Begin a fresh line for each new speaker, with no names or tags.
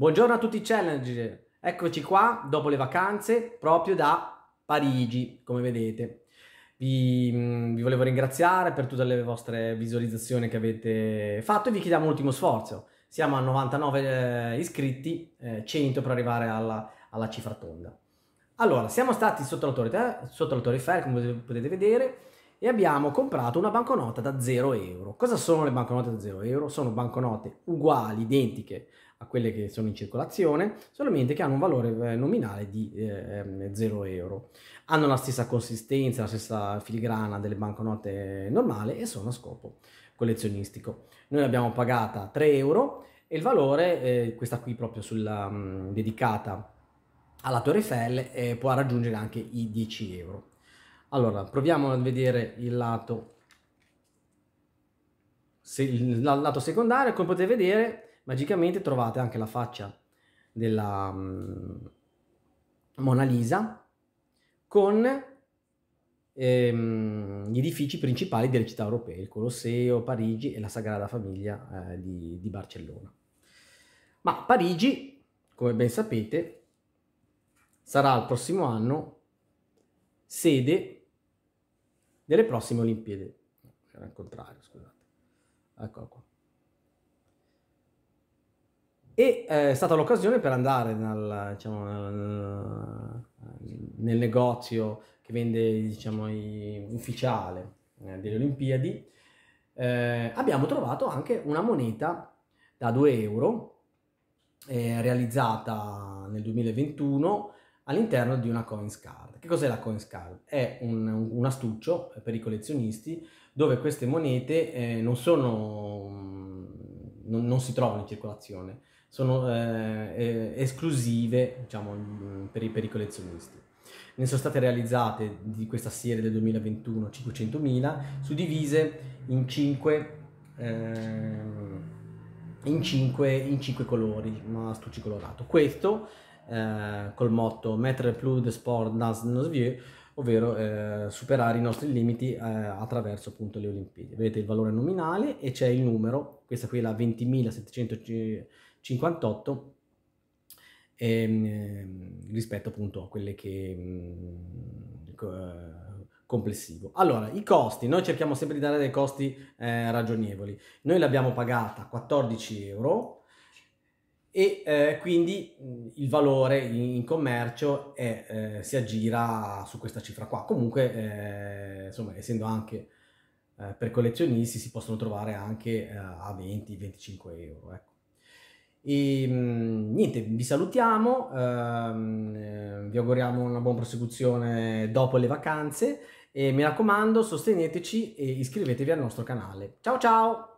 Buongiorno a tutti i challenger, eccoci qua dopo le vacanze proprio da Parigi, come vedete. Vi, mm, vi, volevo ringraziare per tutte le vostre visualizzazioni che avete fatto e vi chiediamo un ultimo sforzo. Siamo a 99 eh, iscritti, eh, 100 per arrivare alla, alla, cifra tonda. Allora, siamo stati sotto la sotto la Eiffel, come potete vedere, e abbiamo comprato una banconota da 0 euro. Cosa sono le banconote da 0 euro? Sono banconote uguali, identiche a quelle che sono in circolazione, solamente che hanno un valore eh, nominale di eh, 0 euro. Hanno la stessa consistenza, la stessa filigrana delle banconote normali e sono a scopo collezionistico. Noi l'abbiamo pagata 3 euro e il valore, eh, questa qui proprio sulla, mh, dedicata alla Torre Eiffel, eh, può raggiungere anche i 10 euro. Allora, proviamo a vedere il lato, se, il lato secondario. Come potete vedere, magicamente trovate anche la faccia della um, Mona Lisa con ehm, gli edifici principali delle città europee, il Colosseo, Parigi e la Sagrada Famiglia eh, di, di Barcellona. Ma Parigi, come ben sapete, sarà il prossimo anno sede delle prossime Olimpiadi. Era il contrario, scusate. Eccolo qua. E eh, è stata l'occasione per andare nel, diciamo, nel negozio che vende, diciamo, i, ufficiale eh, delle Olimpiadi. Eh, abbiamo trovato anche una moneta da 2 euro eh, realizzata nel 2021 all'interno di una coins card. Che cos'è la coins card? È un, un astuccio per i collezionisti dove queste monete eh, non sono mm, non, non, si trovano in circolazione, sono eh, eh esclusive diciamo, mm, per, i, per i collezionisti. Ne sono state realizzate di questa serie del 2021 500.000, suddivise in 5 ehm, in 5, colori, un astucci colorato. Questo eh, col motto Mettre plus de sport dans nos vieux, ovvero eh, superare i nostri limiti eh, attraverso appunto le Olimpiadi. Vedete il valore nominale e c'è il numero, questa qui è la 20.758 ehm, rispetto appunto a quelle che... Mh, mm, co- complessivo. Allora, i costi, noi cerchiamo sempre di dare dei costi eh, ragionevoli. Noi l'abbiamo pagata 14 euro, e eh, quindi mm, il valore in, commercio è, eh, si aggira su questa cifra qua. Comunque, eh, insomma, essendo anche eh, per collezionisti, si possono trovare anche eh, a 20-25 euro. Ecco. E, mm, niente, vi salutiamo, ehm, eh, vi auguriamo una buona prosecuzione dopo le vacanze e mi raccomando sosteneteci e iscrivetevi al nostro canale. Ciao ciao!